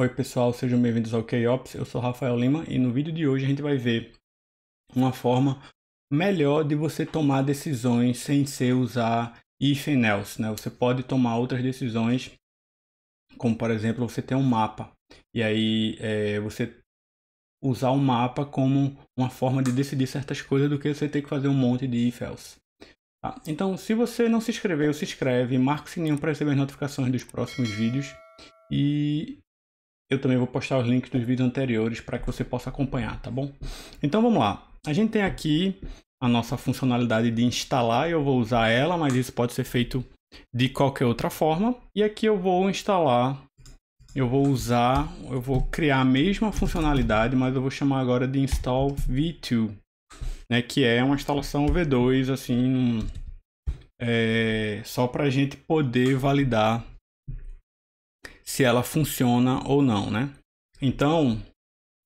Oi pessoal, sejam bem-vindos ao KOps, eu sou Rafael Lima e no vídeo de hoje a gente vai ver uma forma melhor de você tomar decisões sem ser usar if and else, né? Você pode tomar outras decisões, como por exemplo você ter um mapa e aí é, você usar o um mapa como uma forma de decidir certas coisas do que você ter que fazer um monte de if else. Tá? Então, se você não se inscreveu, se inscreve, marca o sininho para receber as notificações dos próximos vídeos. E eu também vou postar os links dos vídeos anteriores para que você possa acompanhar, tá bom? Então vamos lá. A gente tem aqui a nossa funcionalidade de instalar, eu vou usar ela, mas isso pode ser feito de qualquer outra forma. E aqui eu vou instalar, eu vou usar, eu vou criar a mesma funcionalidade, mas eu vou chamar agora de install v2, né, que é uma instalação V2, assim, é, só para a gente poder validar se ela funciona ou não, né? Então,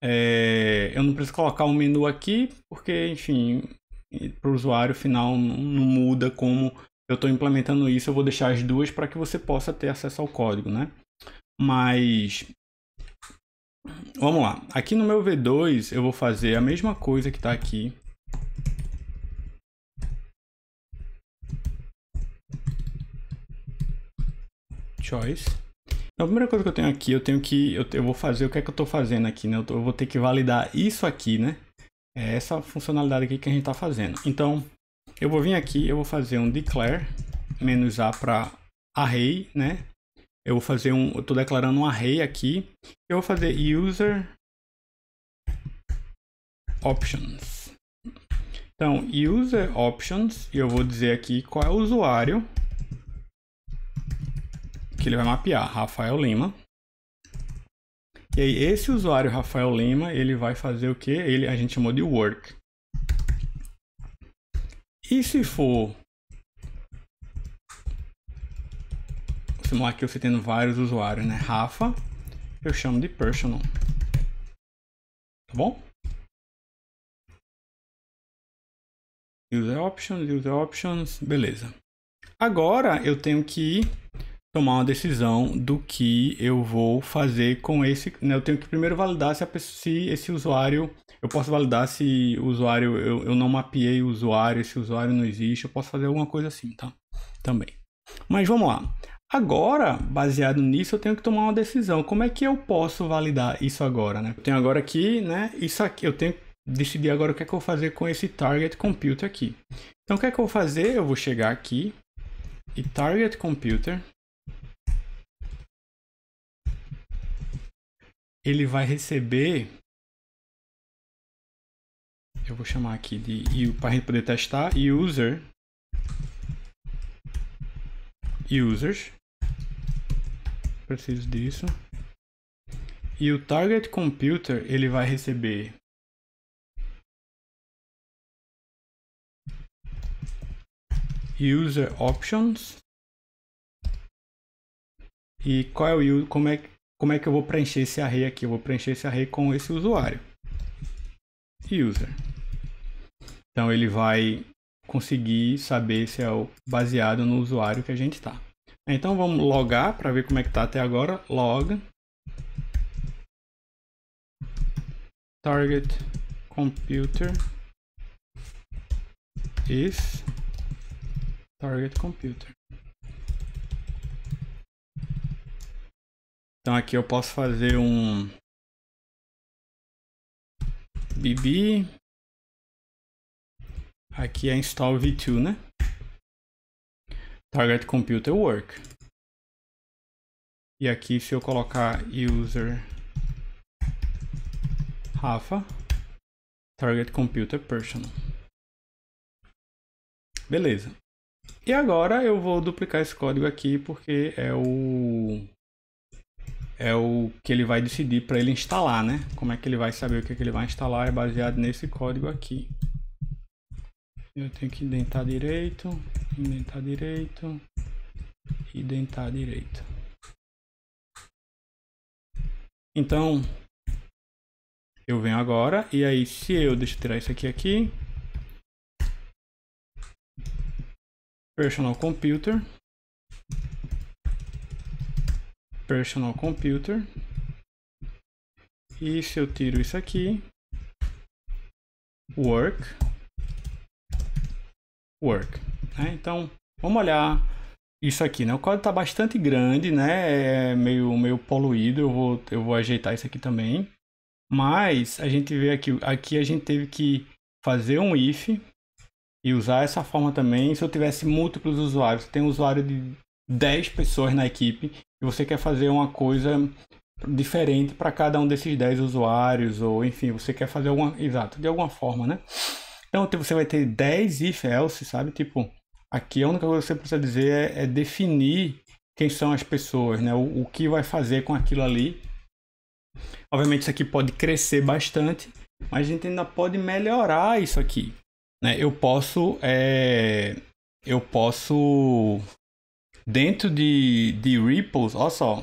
é, eu não preciso colocar o um menu aqui, porque, enfim, para o usuário final não, não muda como eu estou implementando isso. Eu vou deixar as duas para que você possa ter acesso ao código, né? Mas vamos lá. Aqui no meu V2 eu vou fazer a mesma coisa que está aqui. Choice. Então, a primeira coisa que eu tenho aqui, eu tenho que. Eu, eu vou fazer o que é que eu estou fazendo aqui, né? Eu, tô, eu, vou ter que validar isso aqui, né? É essa funcionalidade aqui que a gente está fazendo. Então, eu vou vir aqui, eu vou fazer um declare menos a para array, né? Eu vou fazer um, eu estou declarando um array aqui. Eu vou fazer user options. Então, user options, e eu vou dizer aqui qual é o usuário que ele vai mapear Rafael Lima. E aí, esse usuário Rafael Lima, ele vai fazer o que? Ele, a gente chamou de work. E se for... Simular aqui você tendo vários usuários, né? Rafa, eu chamo de personal. Tá bom? User options, user options, beleza. Agora eu tenho que tomar uma decisão do que eu vou fazer com esse. Né? Eu tenho que primeiro validar se, se, esse usuário. Eu posso validar se o usuário. Eu, eu não mapeei o usuário, o usuário não existe. Eu posso fazer alguma coisa assim, tá? Também. Mas vamos lá. Agora, baseado nisso, eu tenho que tomar uma decisão. Como é que eu posso validar isso agora, né? Eu tenho agora aqui, né? Isso aqui, eu tenho que decidir agora o que é que eu vou fazer com esse target computer aqui. Então, o que é que eu vou fazer? Eu vou chegar aqui e target computer ele vai receber. Eu vou chamar aqui de para a gente poder testar user users. Preciso disso. E o target computer ele vai receber user options. E qual é o como é como é que eu vou preencher esse array aqui? Eu vou preencher esse array com esse usuário. User. Então ele vai conseguir saber se é o baseado no usuário que a gente está. Então vamos logar para ver como é que está até agora. Log target computer is target computer. Então aqui eu posso fazer um bb aqui é install v2, né? Target computer work. E aqui se eu colocar user Rafa target computer personal. Beleza. E agora eu vou duplicar esse código aqui porque é o é o que ele vai decidir para ele instalar, né? Como é que ele vai saber o que, é que ele vai instalar é baseado nesse código aqui. Eu tenho que indentar direito, indentar direito, indentar direito. Então, eu venho agora e aí se eu, deixa eu tirar isso aqui aqui. Personal Computer, personal computer. E se eu tiro isso aqui, work, work. Né? Então, vamos olhar isso aqui, né? O código está bastante grande, né? É meio, meio poluído, eu vou, eu vou ajeitar isso aqui também. Mas a gente vê aqui, aqui a gente teve que fazer um if e usar essa forma também. Se eu tivesse múltiplos usuários, tem um usuário de 10 pessoas na equipe, e você quer fazer uma coisa diferente para cada um desses 10 usuários, ou enfim, você quer fazer alguma. Exato, de alguma forma, né? Então você vai ter 10 if else, sabe? Tipo, aqui a única coisa que você precisa dizer é, é definir quem são as pessoas, né? O, o que vai fazer com aquilo ali. Obviamente isso aqui pode crescer bastante, mas a gente ainda pode melhorar isso aqui. Né? Eu posso. É, eu posso Dentro de, de Ripples, olha só.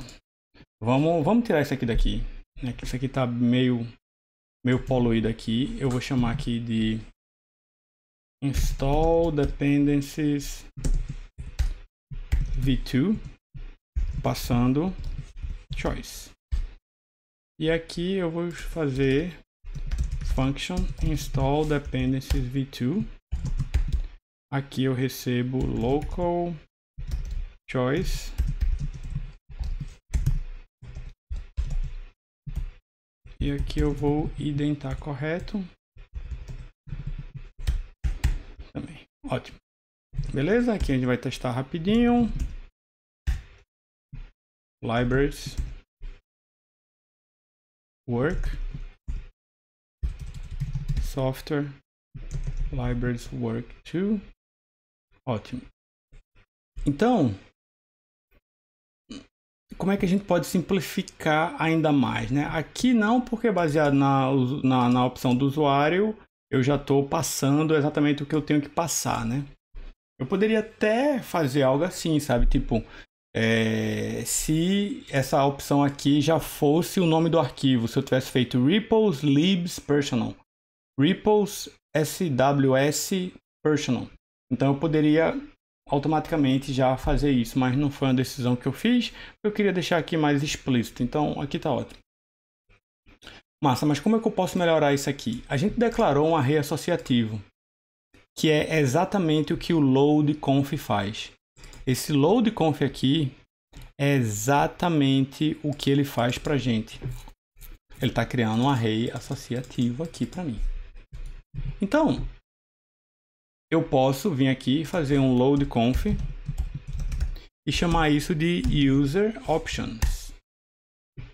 Vamos, vamos tirar isso aqui daqui. Isso é aqui tá meio, meio poluído aqui. Eu vou chamar aqui de install dependencies v2 passando choice. E aqui eu vou fazer function install dependencies v2. Aqui eu recebo local choice e aqui eu vou identar correto também ótimo beleza aqui a gente vai testar rapidinho libraries work software libraries work to ótimo então como é que a gente pode simplificar ainda mais, né? Aqui não, porque baseado na, na, na opção do usuário, eu já estou passando exatamente o que eu tenho que passar, né? Eu poderia até fazer algo assim, sabe? Tipo, é, se essa opção aqui já fosse o nome do arquivo, se eu tivesse feito ripples libs personal, ripples sws personal, então eu poderia automaticamente já fazer isso, mas não foi uma decisão que eu fiz, eu queria deixar aqui mais explícito, então aqui está ótimo. Massa, mas como é que eu posso melhorar isso aqui? A gente declarou um array associativo, que é exatamente o que o loadConf faz. Esse loadConf aqui é exatamente o que ele faz para gente. Ele está criando um array associativo aqui para mim. Então, eu posso vir aqui fazer um load conf e chamar isso de user options.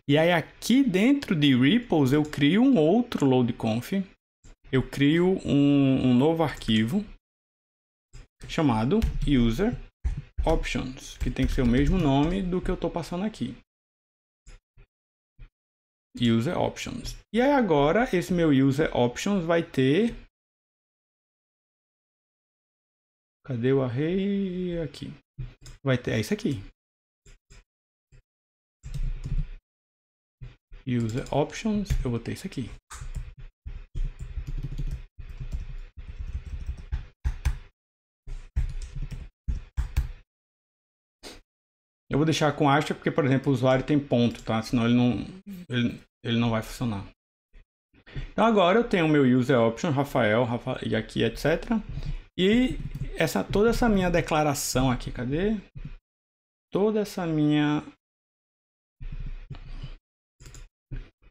E aí aqui dentro de repos eu crio um outro load conf, eu crio um, um novo arquivo chamado user options, que tem que ser o mesmo nome do que eu estou passando aqui. User options. E aí agora esse meu user options vai ter Cadê o array? Aqui. Vai ter, é isso aqui. User options, eu vou ter isso aqui. Eu vou deixar com hashtag porque, por exemplo, o usuário tem ponto, tá? Senão ele não, ele, ele não vai funcionar. Então agora eu tenho o meu user option, Rafael, Rafa, e aqui, etc. E essa toda essa minha declaração aqui, cadê? Toda essa minha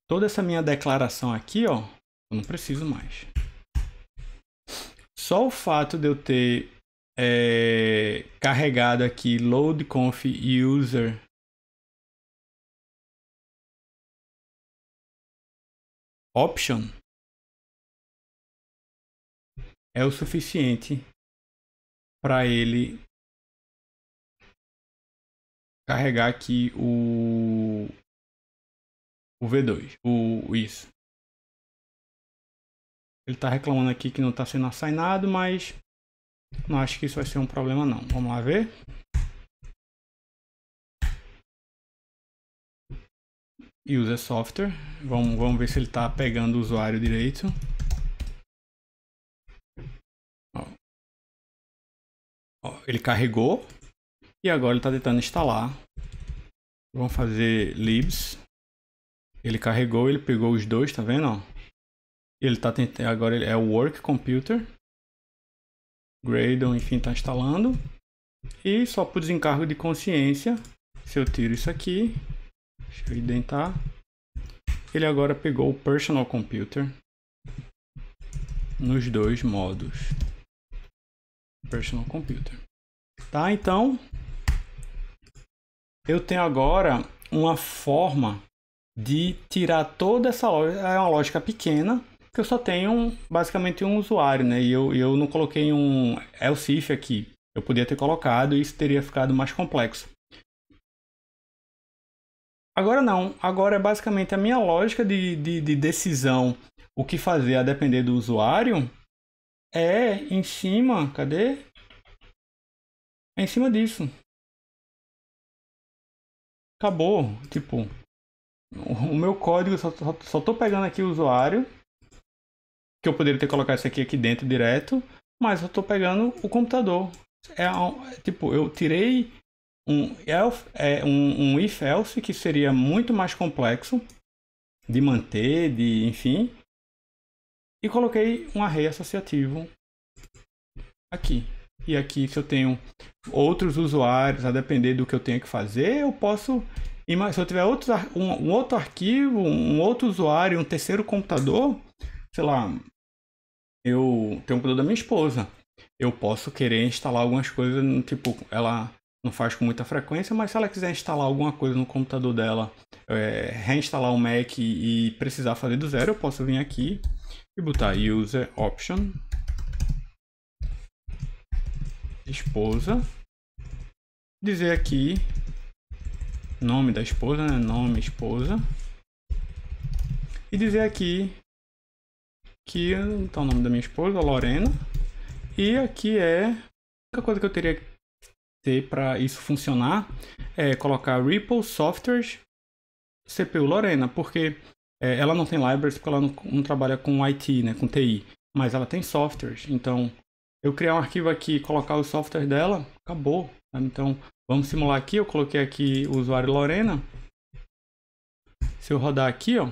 toda essa minha declaração aqui, ó, eu não preciso mais. Só o fato de eu ter é, carregado aqui load conf user option é o suficiente para ele carregar aqui o o V2, o isso. Ele está reclamando aqui que não está sendo assinado, mas não acho que isso vai ser um problema não. Vamos lá ver. User Software. Vamos, vamos ver se ele está pegando o usuário direito. Ó, ele carregou e agora ele está tentando instalar. Vamos fazer libs. Ele carregou, ele pegou os dois, tá vendo? Ó? Ele tá tentando, agora ele é o work computer. Gradle, enfim, está instalando. E só por desencargo de consciência, se eu tiro isso aqui, deixa eu identar. Ele agora pegou o personal computer nos dois modos. Personal Computer. Tá? Então, eu tenho agora uma forma de tirar toda essa lógica. É uma lógica pequena, que eu só tenho basicamente um usuário, né? E eu, eu não coloquei um ELSIF aqui. Eu podia ter colocado e isso teria ficado mais complexo. Agora não. Agora é basicamente a minha lógica de, de, de decisão o que fazer a depender do usuário é em cima. Cadê? É em cima disso. Acabou. Tipo, o meu código, só, só, só tô pegando aqui o usuário. Que eu poderia ter colocado isso aqui, aqui dentro direto. Mas eu tô pegando o computador. É, tipo, eu tirei um, elf, é, um, um if else que seria muito mais complexo de manter, de enfim, e coloquei um array associativo aqui. E aqui, se eu tenho outros usuários, a depender do que eu tenho que fazer, eu posso. Se eu tiver outro um, um outro arquivo, um outro usuário, um terceiro computador, sei lá, eu tenho um computador da minha esposa. Eu posso querer instalar algumas coisas, tipo, ela não faz com muita frequência, mas se ela quiser instalar alguma coisa no computador dela, é, reinstalar o Mac e precisar fazer do zero, eu posso vir aqui e botar user option esposa dizer aqui nome da esposa né? nome esposa e dizer aqui que então o nome da minha esposa Lorena e aqui é a única coisa que eu teria que ter para isso funcionar é colocar Ripple Softwares CPU Lorena porque é, ela não tem libraries porque ela não, não, trabalha com IT, né, com TI, mas ela tem softwares. Então, eu criar um arquivo aqui, colocar o software dela, acabou. Né, então, vamos simular aqui. Eu coloquei aqui o usuário Lorena. Se eu rodar aqui, ó,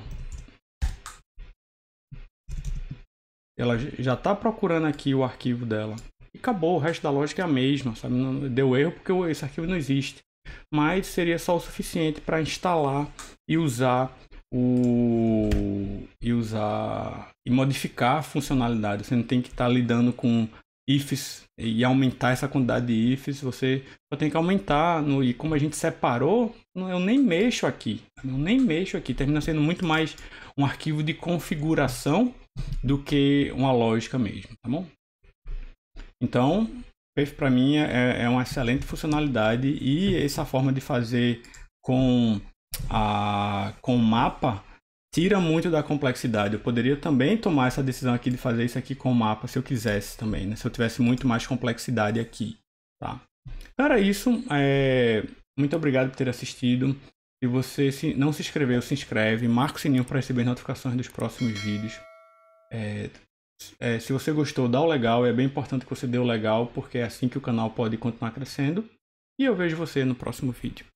ela já está procurando aqui o arquivo dela. E acabou, o resto da lógica é a mesma, sabe? deu erro porque esse arquivo não existe. Mas seria só o suficiente para instalar e usar o e usar e modificar a funcionalidade. Você não tem que estar tá lidando com ifs e aumentar essa quantidade de ifs, você só tem que aumentar no e como a gente separou, eu nem mexo aqui. Eu nem mexo aqui, termina sendo muito mais um arquivo de configuração do que uma lógica mesmo, tá bom? Então, para mim é, é uma excelente funcionalidade e essa forma de fazer com a, com o mapa tira muito da complexidade. Eu poderia também tomar essa decisão aqui de fazer isso aqui com o mapa se eu quisesse também, né? Se eu tivesse muito mais complexidade aqui, tá? Era isso. É... Muito obrigado por ter assistido. Se você se... não se inscreveu, se inscreve. Marca o sininho para receber notificações dos próximos vídeos. É... É, se você gostou, dá o legal. É bem importante que você dê o legal, porque é assim que o canal pode continuar crescendo. E eu vejo você no próximo vídeo.